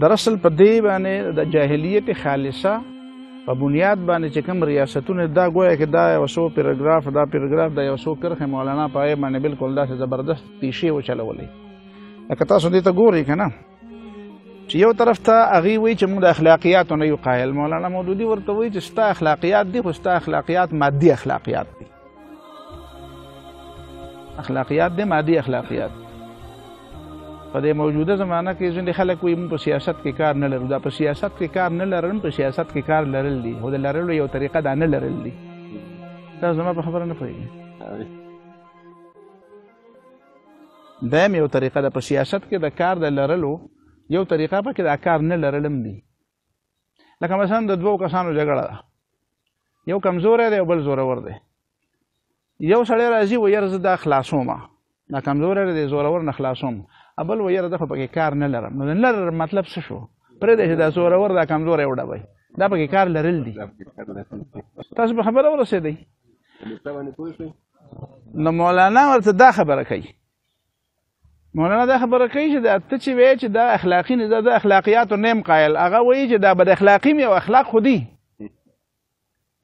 در اصل په دې باندې د جاهلیت خالصه په بنیاد باندې چې کوم ریاستونه دا گویا کې دا یو سو پیراګراف دا پیراګراف دا یو سو کرخه مولانا پای باندې بالکل دا زبردست تیشي و چلولې لکه تاسو دې ته ګورئ کنه چې یو طرف ته هغه وی چې موږ د اخلاقیاتو نه یو قائل مولانا مودودی ورته وی چې ستا اخلاقیات دي خو ستا اخلاقیات مادي اخلاقیات دي اخلاقیات دي مادي اخلاقیات دي په دې موجوده زمانہ کې ځینې خلک وي موږ په سیاست کې کار نه لرو دا په سیاست کې کار نه لرم په سیاست کې کار لرل دي خو د لرلو یو طریقه دا نه لرل دي دا زما په خبره نه پوهېږي دا یو طریقه ده په سیاست کې د کار د لرلو یو طریقه پکې دا کار نه لرلم دي لکه مثلا د دوو کسانو جګړه ده یو کمزوری دی او بل زورور دی یو سړی راځي ویل زه دا خلاصوم دا کمزوری دی زورور نه خلاصوم ابل ویره د په کار نه لرم نو لر مطلب څه شو پرې دې دا سوره ور دا کمزور یو ډبای دا په کار لرل دي تاسو په خبره ورسېدی نو مولانا ورته دا خبره کوي مولانا دا خبره کوي چې دا ته چې وایي چې دا اخلاقی نه دا اخلاقیات او نیم قائل هغه وایي چې دا بد اخلاقی مې او اخلاق خودي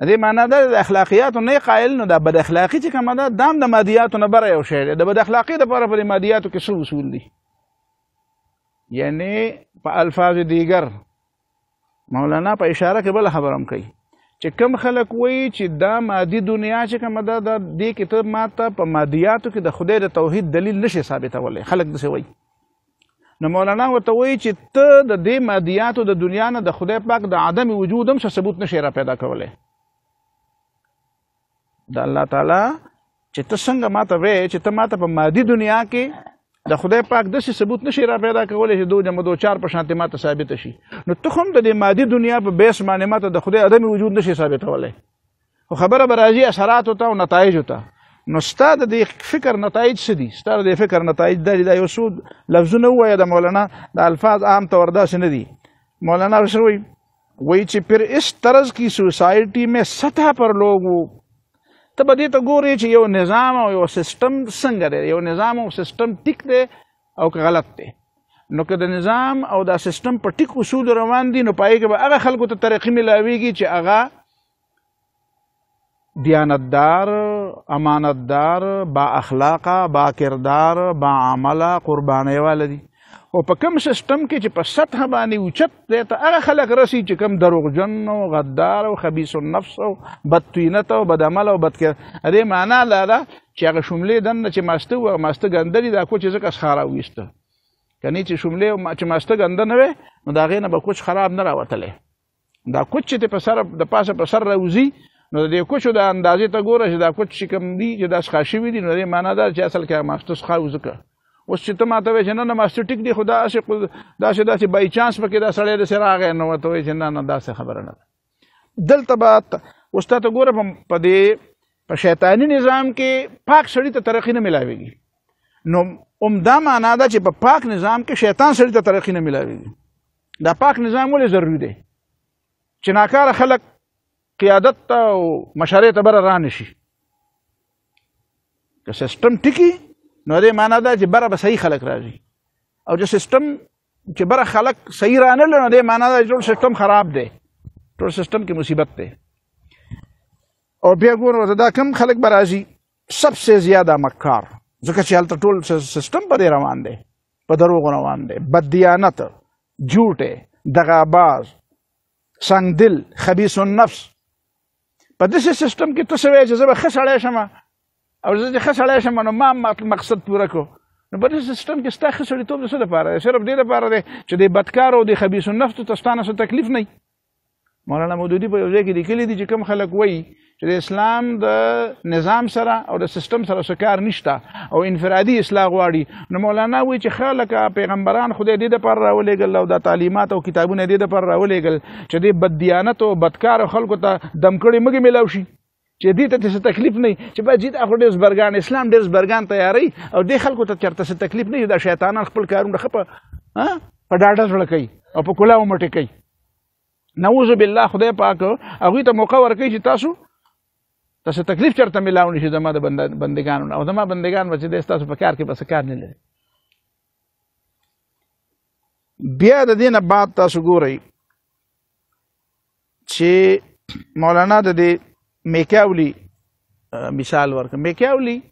دې معنا دا د اخلاقیات نه قائل نو دا بد اخلاقی چې کومه دا دام د مادیات نه بره یو شی دی د بد اخلاقی د لپاره پر مادیاتو کې څه اصول دي یعنی په الفاظ دیگر مولانا په اشاره کې بل خبرم کوي چې کم خلک وایي چې دا مادي دنیا چې کوم ده د دې کتاب ماته په مادیاتو کې د خدای د توحید دلیل نشي ثابتولی خلک داسې وایي نو مولانا ورته وایي چې ته د دې مادیاتو د دنیا نه د خدای پاک د عدم وجود هم ثبوت نشي را پیدا کولی د الله تعالی چې ته څنګه ماته وې چې ته ماته په مادي دنیا کې د خدای پاک داسې ثبوت نشي را پیدا کولی چې دو جمع دو چار په شانتې ماته ثابته شي نو ته هم د دې مادي دنیا په بیس باندې ماته د خدای عدم وجود نشي ثابتولی خو خبره به راځي اثراتو ته او نتایجو ته نو ستا د دې فکر نتایج څه دي ستا د فکر نتایج دا دي دا یو څو لفظونه ووایه د مولانا د الفاظ عام طور داسې نه دي مولانا څه وایي वही चिप फिर इस तरह की सोसाइटी में सतह पर लोग वो ته به دې ته ګورې چې یو نظام او یو سیستم څنګه دی یو نظام او سیستم ټیک دی او که غلط دی نو که د نظام او دا سیستم په ټیک اصول روان دي نو پای کې به هغه خلکو ته ترقی ملاويږي چې هغه دیانتدار امانتدار با اخلاقه با کردار با عمله قربانۍ والدي او په کوم سیستم کې چې په سطح باندې اوچت دی ته هغه خلک رسی چې کوم دروغجن او غدار او خبیث النفس او بدطینت او بدعمل او بدکر دې معنا دا ده چې هغه شملې دننه چې ماسته و ماسته ګندلې دا کوچ ځکه سخاره ویسته کني چې شملې او چې ماسته ګنده نه وي نو دا غې نه به کوچ خراب نه راوتلې دا کوچ چې په سر د پاسه په سر راوزی نو د کوچو د اندازې ته ګوره چې دا کوچ چې کوم دی چې دا ښه شوی دی نو دې معنا دا چې اصل کې ماسته ښه وزکه اوس چې ته ماته وایې چې نه نه ماسټر ټیک دی خو داسې داسې داسې بای چانس پکې دا سړی داسې راغی نو ورته وایې چې نه نه داسې خبره نه ده دلته به اوس تا ته ګوره په دې په شیطاني نظام کې پاک سړی ته ترقي نه ملاويږي نو عمده معنا ده چې په پاک نظام کې شیطان سړی ته ترقي نه ملاويږي دا پاک نظام ولې ضروري دی چې ناکاره خلک قیادت ته او مشرې ته بره را نه شي که سیستم ټکي نو دې معنا ده چې بره به صحیح خلک راځي او چې سیستم چې بره خلک صحیح رانه لنو دې معنا ده ټول سیستم خراب دی ټول سیستم کې مصیبت دی او بیا ګورو دا کم خلک به راځي سب سے زیاده مکار ځکه چې هلته ټول سیستم پرې روان دی په دروغو روان دی بددیانت جوټې دغاباز سنګ دل خبیث النفس په داسې سیستم کې ته څه وایې چې زه به ښه سړی شم او زه چې ښه سړی شم نو ما مقصد پوره کړو نو په دې سیستم کې ستا ښه سړیتوب د څه لپاره دی صرف دې لپاره دی چې د بدکارو د خبیثو نفتو ته ستا نه څه تکلیف نه مولانا مودودي په یو ځای کې لیکلي دي چې کوم خلک وایي چې د اسلام د نظام سره او د سیستم سره څه کار نشته او انفرادي اصلاح غواړي نو مولانا وایي چې خلک پیغمبران خدای دې لپاره راولېږل او د تعلیمات او کتابونه دې لپاره راولېږل چې د بددیانت او بدکارو خلکو ته دمکړې مګې میلاو شي چې دې ته څه تکلیف نه چې باید دې اخو ډېر زبرګان اسلام ډېر زبرګان تیاری او دې خلکو ته چرته څه تکلیف نه دا شیطانان خپل کارونه خپه ها په ډاډه زړه کوي او په کلاو مټ کوي نعوذ بالله خدای پاک هغه ته موقع ورکړي چې تاسو تاسو تکلیف چرته ملاو نشي زما د بندګانو او زما بندګان چې دې تاسو په کار کې بس کار نه لري بیا د دینه بعد تاسو ګورئ چې مولانا د دې میکیاولی مثال ورک میکیاولی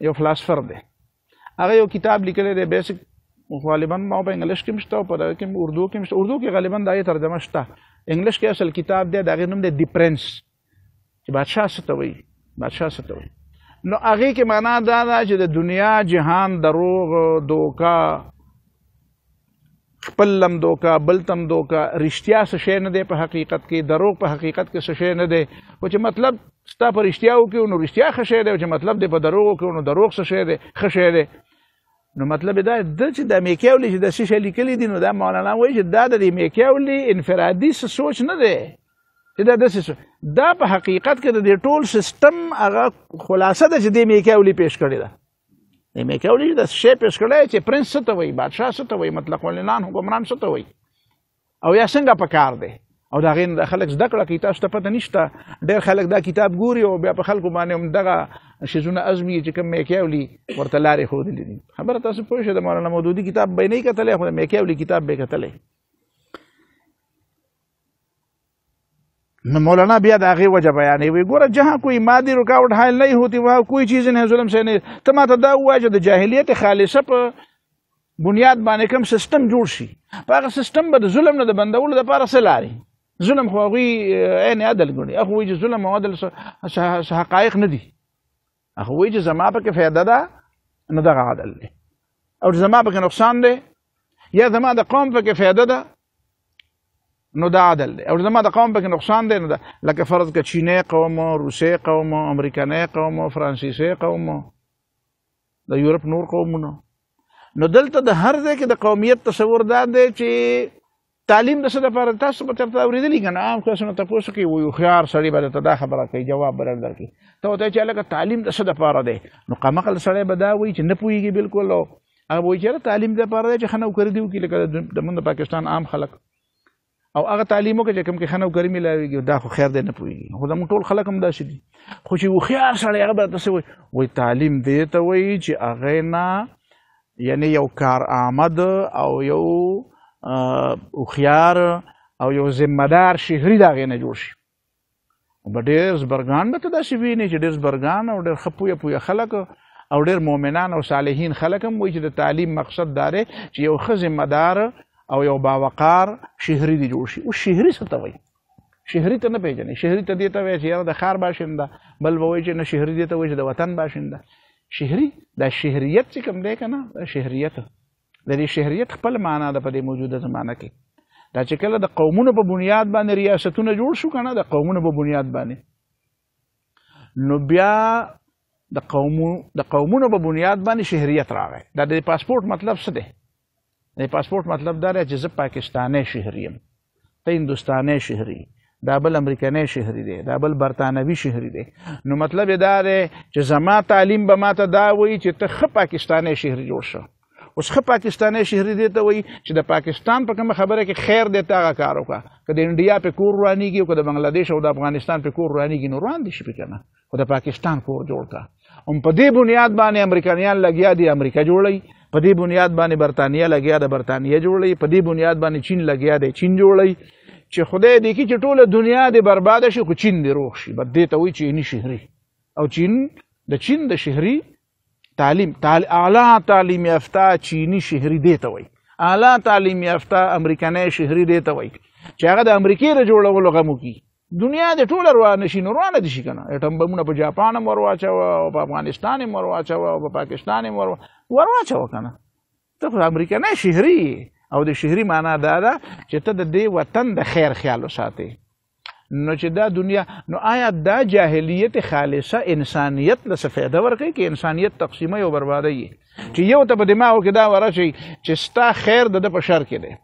یو فلسفر دی هغه یو کتاب لیکلی دی بیسک غالبا ما په انګلیش کې مشته او په اردو کې مشته اردو کې غالبا دا ترجمه شته انګلیش کې اصل کتاب دی دا غي نوم دی دی پرنس چې بادشاہ ستوي بادشاہ ستوي نو هغه کې معنا دا ده چې د دنیا جهان دروغ دوکا خپل لمدو کا بل تمدو کا رښتیا څه شی نه دی په حقیقت کې دروغ په حقیقت کې څه شی نه دی خو چې مطلب ستا په رښتیا وکړو نو رښتیا ښه شی دی چې مطلب دی په دروغ وکړو نو دروغ څه شی دی ښه شی دی نو مطلب دا د چې د میکیولي چې د څه شی لیکلي دي نو دا مولانا وایي چې دا د میکیولي انفرادي سوچ نه دی چې دا داسې دا په حقیقت کې د دې ټول سیستم هغه خلاصه ده چې د میکیولي پیش کړی ده د میکه ولی د شی پیش کړی چې پرنس څه ته وایي بادشاه څه ته وایي مطلق العنان حکمران څه ته وایي او یا څنګه پکار دی او دا غین خلک زده کړه کی تاسو ته پته نشته ډیر خلک دا کتاب ګوري او بیا په خلکو باندې هم دغه شیزونه ازمي چې کوم میکیولی ورته لارې خو دي خبره تاسو پوه شئ د مولانا مودودی کتاب به نه کتلې خو میکیولی کتاب به کتلې न मौलाना भी आगे वजह बयान हुई गोरा जहाँ कोई मादी रुकावट हायल नहीं होती वहाँ कोई चीज़ नहीं जुलम से नहीं तमा तदा हुआ है जो जाहिलियत खालिस पर बुनियाद باندې کوم سیستم جوړ شي هغه سیستم به ظلم نه د بندولو لپاره سلاري ظلم خو غوي عین عدل ګڼي اخو وی ظلم او عدل حقایق نه دي اخو وی زما په کې فایده ده نه دغه عدل دی او زما په کې نقصان دی یا زما د قوم په کې فایده ده نو دا عدل دی او زما د قوم پکې نقصان دی نو دا لکه فرض که چینی قوم او روسي قوم او امریکاني قوم او فرانسیسي قوم د یورپ نور قومونه نو دلته د هر ځای کې د قومیت تصور دا دی چې تعلیم د څه لپاره تاسو په چرته اورېدلی که نه عام کسونه تپوسو کوي وایي هوښیار سړی به درته دا خبره کوي جواب به درکړي ته ورته چې هلکه تعلیم د څه لپاره دی نو قمقل سړی به دا وایي چې نه پوهېږي بلکل او هغه به وایي چې تعلیم د لپاره دی چې ښه نوکري دي وکړي لکه د مونږ د پاکستان عام خلک او هغه تعلیم وکړي چې کوم کې خنو کریم لاویږي دا خو خیر دی نه پويږي خو زموږ ټول خلک هم داسې دي خو چې وخیار سره هغه به تاسو وي وي تعلیم دی ته وي چې هغه نه یعنی یو کار آمد او یو وخیار او یو ذمہدار شهري دا غنه جوړ شي بډیر زبرګان به تاسو ویني چې ډیر زبرګان او ډیر خپوی پوی خلک او ډیر مؤمنان او صالحین خلک هم وي چې د تعلیم مقصد داره چې یو خزمدار او یو باوقار شهري دی جوړ شي او شهري څه ته وایي شهري ته نه پیژنې شهري ته دې ته وایي چې یاره د ښار باشنده بل به وایي چې نه شهري دې ته وایي چې د وطن باشنده شهري دا شهریت چې کوم دی که نه دا شهریت د دې شهریت خپل معنا ده په دې موجوده زمانه کې دا چې کله د قومونو په بنیاد باندې ریاستونه جوړ شو کنه د قومونو په بنیاد باندې نو بیا د قومو د قومونو په بنیاد باندې شهریت راغی دا د پاسپورت مطلب څه دی د پاسپورت مطلب دا دی چې زه پاکستاني شهري یم ته هندستاني شهري دا بل امریکایي شهري دی دا بل برتانوي شهري دی نو مطلب دا دی چې زما تعلیم به ماته دا وایي چې ته ښه پاکستاني شهري جوړ شې اوس ښه پاکستاني شهري دی ته وایي چې د پاکستان په کوم خبره کې خیر دی ته هغه کار وکړه که د انډیا په کور روانېږي او که د بنگلاديش او د افغانستان په کور روانېږي نو روان دي شي پکې نه خو د پاکستان کور جوړ کړه هم په دې بنیاد باندې امریکایان لګیا دي امریکا جوړي په دې بنیاد باندې برتانیه لګیا د برتانیه جوړی په دې بنیاد باندې چین لګیا د چین جوړی چې خدای دې کې چې ټوله دنیا دې برباد شي خو چین دې روغ شي بد دې ته وایي چینی شهري او چین د چین د شهري تعلیم تعل... اعلی تعلیم یافته چینی شهري دې ته وایي اعلی تعلیم یافته امریکانه شهري دې ته وایي چې هغه د امریکای د جوړولو غمو کې دنیا د ټوله روانه شي نو روانه دي شي که نه اټم بمونه په جاپان هم ور واچوه او په افغانستان هم ور واچوه او په پاکستان هم ور ور واچوه که نه ته خو امریکنی شهري او د شهري معنا دا ده چې ته د دې وطن د خیر خیال وساتې نو چې دا دنیا نو آیا دا جاهلیت خالصه انسانیت له څه فایده ورکوي کې انسانیت تقسیمه او بربادی چې یو ته په دماغو کې دا ورشي چې ستا خیر د ده په شر کې دی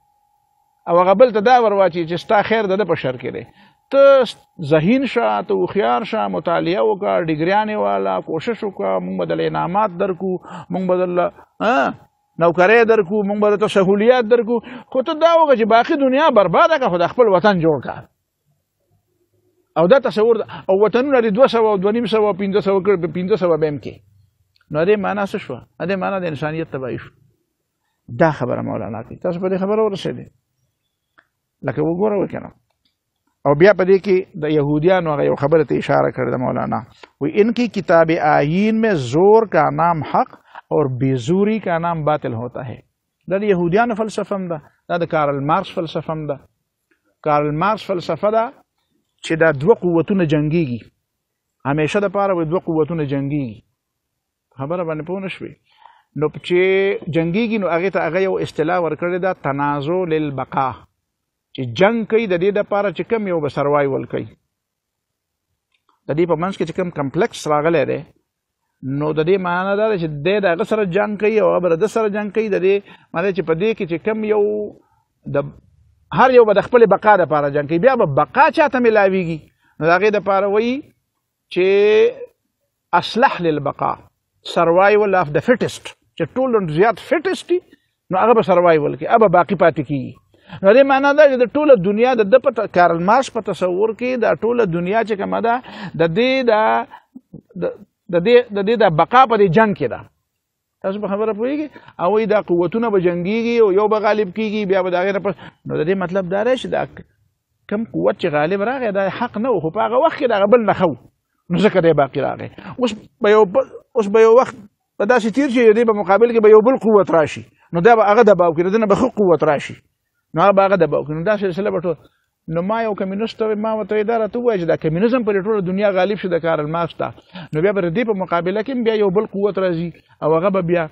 او هغه بل ته دا ورواچي چې ستا خیر د ده په شر کې دی ته ذهین شه ته هوښیار شه مطالعه وکړه ډیګریانې والا کوشش وکړه موږ به دله انعامات درکو موږ به دله نوکرۍ درکو موږ به درته سهولیات درکو خو ته دا وکړه چې باقي دنیا برباده کړه خو د خپل وطن جوړ کړه او دا تصور او وطنونه د دوه سوه او دوه نیم سوه پنځه سوه کړ پنځه سوه به هم کې نو دې معنا څه شوه دې معنا د انسانیت تباهي شوه دا خبره مولانا کوي تاسو په دې خبره ورسېدې لکه وګوره وکړه او بیا په دې کې د يهوديانو هغه یو خبره ته اشاره کړې ده مولانا وی ان کی کتاب آئین میں زور کا نام حق اور بیزوری کا نام باطل ہوتا ہے دا د يهوديانو فلسفه هم ده دا د کارل مارکس فلسفه هم ده کارل مارکس فلسفه ده چې دا دوه قوتونه جنگيږي همیشه د پاره دوه قوتونه جنگيږي خبره باندې پوه نشوي نو چې جنگيږي نو هغه ته هغه یو اصطلاح ورکړی دا تنازع للبقاء چې جنگ کوي د دې لپاره چې کم یو به سروایول کوي د دې په منځ کې چې کم کمپلیکس راغلی دی نو د دې معنا دا ده چې د دغه سره جنگ کوي او بر د سره جنگ کوي د دې معنی چې په دې کې چې کم یو د هر یو به د خپل بقا لپاره جنگ کوي بیا به بقا چاته ملاويږي نو دا غي د لپاره وایي چې اصلح للبقاء سروایول اف د فټست چې ټول زیات فټسټي نو هغه به سروایول کوي هغه باقی پاتې کیږي نو دې معنا دا چې د ټوله دنیا د د په کارل مارکس په تصور کې د ټوله دنیا چې کومه ده د دې د د دې د دې د بقا په جنگ کې ده تاسو په خبره پوهیږي او دا قوتونه به جنگيږي او یو به غالب کیږي بیا به دا غیر پر نو د دې مطلب دا راشي دا کم قوت چې غالب راغی دا حق نه خو په هغه وخت کې دا بل نه خو نو ځکه دی باقی راغی اوس به یو اوس به یو وخت په داسې تیر شي دی په مقابل کې به یو بل قوت راشي نو دا به هغه دباو کړي دنه به خو قوت راشي نو هغه هغه د نو دا سلسله به ټول نو ما یو کمونیست ما وته اداره ته وایي چې دا کمونیزم پر ټوله دنیا غالب شي د کارل مارکس ته نو بیا پر دې په مقابله کې بیا یو بل قوت راځي او هغه بیا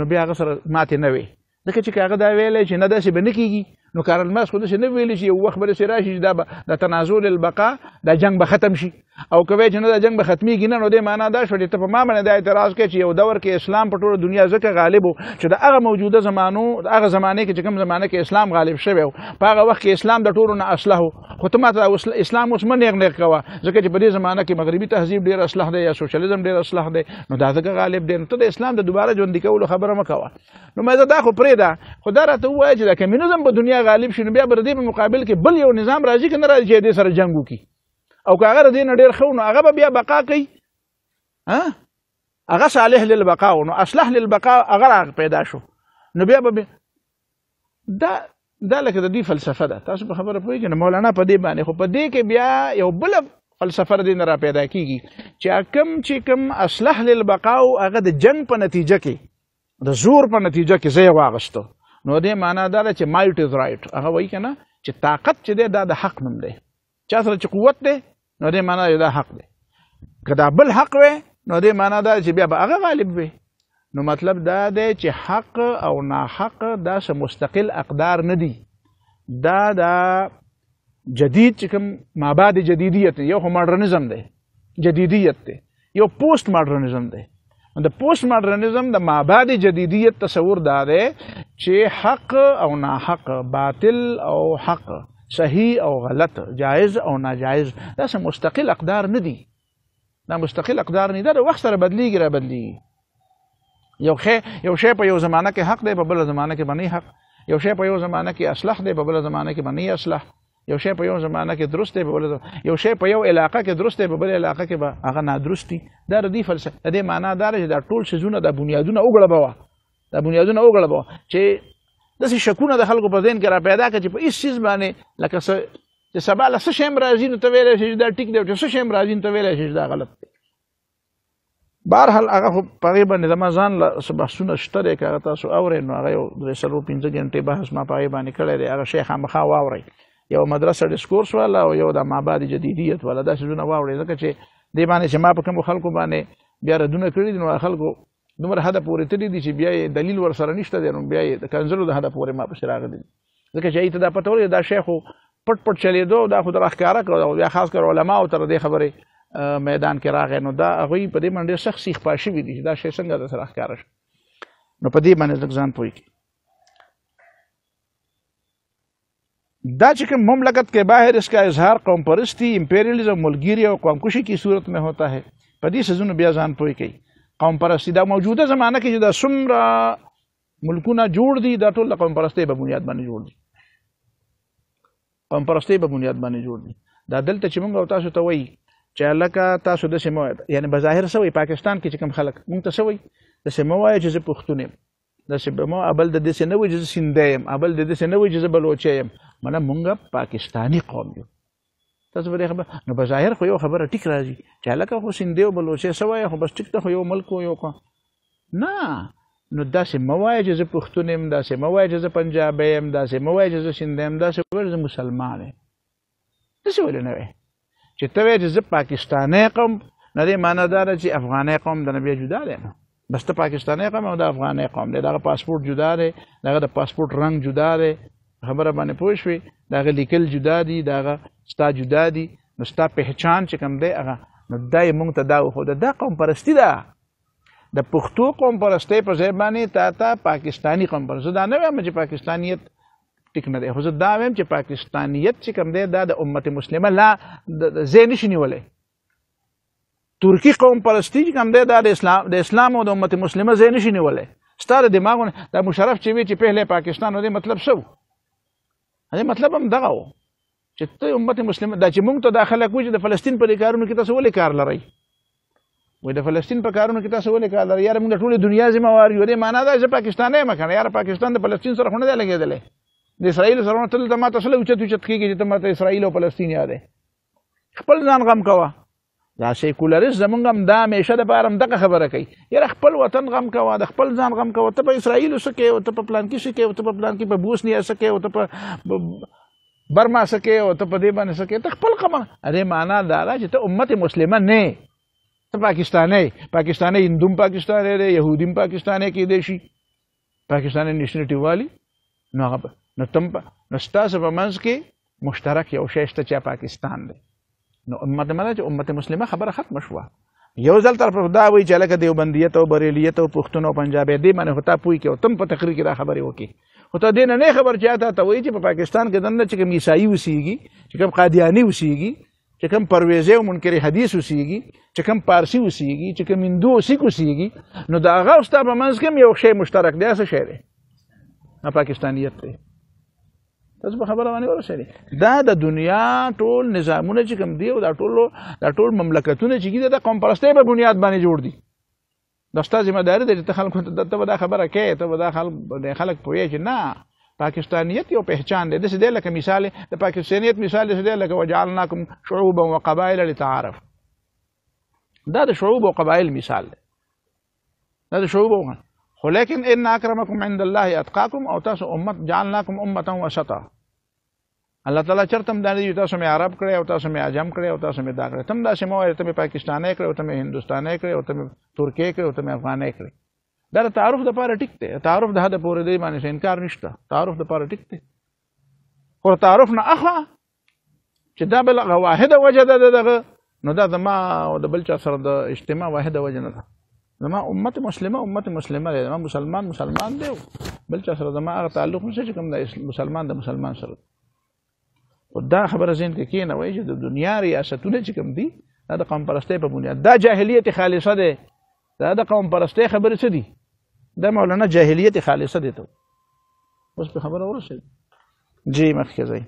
نو بیا هغه سره ماتې نه وي ځکه چې هغه دا ویلی چې نه داسې به نه کېږي نو کارل مارکس خو داسې نه ویلی چې یو وخت به داسې راشي چې دا به د تنازل البقا دا جنګ به ختم شي او کوي چې نه دا جنگ به ختميږي نه نو دې معنا دا شو چې ته په ما باندې د اعتراض کوي چې یو دور کې اسلام په ټوله دنیا ځکه غالب وو چې د هغه موجوده زمانو هغه زمانه کې چې کوم زمانه کې اسلام غالب شوی په هغه وخت کې اسلام د ټولو نه اصله خو ته ماته اسلام اوس منیغ نه کوه ځکه چې په دې زمانه کې مغربي تهذیب ډیر اصله دی یا سوشلیزم ډیر اصله دی نو دا ځکه غالب دی نو ته د اسلام د دوباره ژوند کولو خبره مکوه نو مې دا خو پرې ده خو دا راته وایي چې د کمونیزم په دنیا غالب شي نو بیا بر دې په مقابل کې بل یو نظام راځي کنه راځي چې دې سره جنگ وکړي او که هغه دین ډیر خو نو هغه بیا بقا کوي ها هغه صالح للبقاء نو اصلح للبقاء هغه پیدا شو نو بیا به دا دا لکه د دې فلسفه ده تاسو په خبره پوهیږئ نو مولانا په دې باندې خو په دې کې بیا یو بل فلسفه دین را پیدا کیږي چې کم چې کم اصلح للبقاء هغه د جنگ په نتیجه کې د زور په نتیجه کې ځای واغستو نو دې معنا دا ده چې مایټ از رائټ هغه وایي کنه چې طاقت چې ده د حق نوم ده چا سره چې قوت ده نو دې معنا دا حق دی که دا بل حق وي نو دې معنا دا چې بیا به هغه غالب وي نو مطلب دا دی چې حق او ناحق دا څه مستقل اقدار نه دي دا دا جدید چې کوم مابعد جدیدیت یو خو ماډرنزم دی جدیدیت دی یو پوسټ ماډرنزم دی د پوسټ ماډرنزم د مابعد جدیدیت تصور دا دی چې حق او ناحق باطل او حق صحیح او غلط جایز او ناجایز دا څه مستقل اقدار نه دي دا مستقل اقدار نه دي دا وخت سره بدلیږي را بدلیږي یو خې یو شی په یو زمانہ کې حق دی په بل زمانہ کې باندې حق یو شی په یو زمانہ کې اصلح دی په بل زمانہ کې باندې اصلح یو شی په یو زمانہ کې درست دی په بل یو شی په یو علاقه کې درست دی په بل علاقه کې به هغه نادرستی دا ردی فلسفه د دې معنی دا چې دا ټول شزونه د بنیادونه وګړبوه د بنیادونه وګړبوه چې داسې شکونه د خلکو په ذهن کې را پیدا کړه چې په هېڅ څیز باندې لکه څه چې سبا له څه شی م راځي نو ته ویلی شي چې دا ټیک دی او چې څه شی م راځي نو ته ویلی شي چې دا غلط دی بهرحال هغه خو په هغې باندې زما ځان له څه بحثونه شته دی که هغه تاسو اورئ نو هغه یو درې څلور پنځه ګنټې بحث ما په هغې باندې کړی دی هغه شی خامخا واورئ یو مدرسه ډسکورس والا او یو د مابعد جدیدیت والا داسې زونه واورئ ځکه چې دې باندې چې ما په کومو خلکو باندې بیا ردونه کړي دي نو خلکو دومره حد پورې تدې دي چې بیا دلیل ور سره نشته دی نو بیا د کنزلو د حد پورې ما په شراغ دي ځکه چې ایته دا پته ولې دا شیخو پټ پټ چلیدو دا خو درخکاره کړو بیا خاص کر علما او تر دې خبره میدان کې راغې نو دا هغه په دې باندې شخص سیخ پاشي وي دا شی څنګه د سره ښکارا شي نو په دې باندې ځان پوي دا چې کوم مملکت کے باہر اس کا اظہار قوم پرستی امپیریلزم ملگیری اور قوم کشی کی صورت میں ہوتا ہے پدی سزن بیا ځان پوي کوي قوم پرستی دا موجوده زمانه کې چې دا څومره ملکونه جوړ دي دا ټول قوم پرستی په بنیاد باندې جوړ دي قوم پرستی په بنیاد باندې جوړ دي دا دلته چې موږ تاسو ته وایي چې لکه تاسو د سیمه یعنی بظاهر سوی پاکستان کې چې کوم خلک مونږ ته سوی د سیمه وایي چې پښتون یم د سیمه ابل د دې نه وایي چې سندې یم ابل د دې نه وایي چې بلوچ یم مله مونږ پاکستانی قوم یو تاسو به خبر نو په ظاهر خو یو خبره ټیک راځي چې هلکه خو سیندې او بلوچې څه وایه خو بس ټیک ده خو یو ملک یو کو نه نو داسې مه وایه چې زه پښتون یم داسې مه وایه چې زه پنجابی یم داسې مه وایه چې زه سیندی یم داسې وایه زه مسلمان یم داسې ولې نه وایې چې ته وایې چې زه پاکستانی قوم نه دې معنا دا ده چې افغاني قوم د نبی جدا دی نو بس ته پاکستانی قوم او د افغاني قوم دی دغه پاسپورت جدا دی دغه د پاسپورت رنګ جدا دی خبره باندې پوه شوې دا لیکل جدا دي دا ستا جدا دي نو ستا پہچان چې کوم دی هغه نو دا یې مونږ ته دا وښوده دا قوم پرستی ده د پښتو قوم پرستۍ په ځای باندې تا ته پاکستانی قوم پر زه دا نه وایم چې پاکستانیت ټیک نه دی خو زه دا وایم چې پاکستانیت چې کوم دی دا د امت مسلمه لا ځای نشي نیولی ترکی قوم پرستی چې کوم دی دا د اسلام د اسلام او د امت مسلمه ځای نشي نیولی ستا د دماغونه دا مشرف چې وی چې پهله پاکستان دی مطلب څه دې مطلب هم دغه و چې ته امت مسلمه دا چې موږ ته دا خلک وایي چې د فلسطین په دې کارونو کې تاسو ولې کار لرئ وایي د فلسطین په کارونو کې تاسو ولې کار لرئ یاره موږ د ټولې دنیا ذمهوار یو دې معنا دا چې پاکستان یې مکنه یاره پاکستان د فلسطین سره خو نه دی لګېدلی د اسرائیل سره تل د ما تاسو له اوچت اوچت کېږي چې ته ماته اسرائیل او فلسطین یادې خپل ځان غم کوه دا سیکولریست زمونږ هم دا همیشه دپاره هم دغه خبره کوي یاره خپل وطن غم کوه د خپل ځان غم کوه ته په اسرائیلو څه کوې او ته په پلان کې څه کوې او ته په پلان کې په بوسنیا څه کوې او ته په برما څه کوې او ته په دې باندې څه کوې ته خپل غمه ارې معنا دا ده چې ته امت مسلمه نه ته پاکستانی پاکستانی هندوم پاکستانی دی یهودیم پاکستانی کېدی شي پاکستانی نیشنلټي والي نو هغه نو تم نو ستاسو په منځ کې مشترک یو شی شته چې پاکستان دی نو امت منه چې امت مسلمه خبره ختم شوه یو ځل طرف دا وایي چې هلکه دیوبندیت او بریلیت او پښتون او پنجابی دې باندې خو تا پوه کړي او تم په تقریر کې دا خبرې وکړي خو ته دې نه نه خبر چې تا ته وایي چې په پاکستان کې دننه چې کوم عیسایي اوسېږي چې کوم قادیاني اوسېږي چې کوم پرویزی او منکر حدیث اوسېږي چې کوم پارسي اوسېږي چې کوم هندو او سیک اوسېږي نو د هغه او ستا په منځ کې یو شی مشترک دی څه شی دی پاکستانیت دی تاسو په خبره باندې ورسېږئ دا د دنیا ټول نظامونه چې کوم دی او دا ټول دا ټول مملکتونه چې دي د قوم پرستۍ په بنیاد باندې جوړ دي دا ستا ذمہداري ده چې ته خلکو ته ته دا خبره کوې ته به دا خلک خلک پوهېږي چې نه پاکستانیت یو پہچان دی داسې دی لکه مثال د پاکستانیت مثال داسې دی لکه وجعلناکم شعوبا وقبایل لتعارف دا د شعوب او قبایل مثال دی دا د شعوب او خو لیکن ان اکرمکم عند الله اتقاکم او تاسو امت جعلناکم امتا وسطا الله تعالی چرته دا دی تاسو مې عرب کړی او تاسو مې عجم کړی او تاسو مې دا کړی تم دا سمو ته مې پاکستاني کړی او ته مې هندستاني کړی او ته مې ترکی کړی او ته مې افغاني کړی دا تعارف د پاره ټیک دی تعارف د هدا پورې دی باندې انکار نشته تعارف د پاره ټیک دی خو تعارف نه اخلا چې دا بل واحده وجه ده دغه نو دا زما او د بل چا سره د اجتماع واحده وجه نه ده زما امت مسلمه امت مسلمه دی زما مسلمان مسلمان دی بل چا سره زما هغه تعلق نشته چې کوم د مسلمان د مسلمان سره او دا خبره ځین کې کېنوئ چې د دنیا ریاستونه چې کوم دي دا د قوم پرستۍ په بنیاد دا جاهلیت خالصه دی دا د قوم پرستۍ خبرې څه دي دا مولانا جاهلیت خالصه دی ته اوس په خبره ورسېد جی مخکې ځئ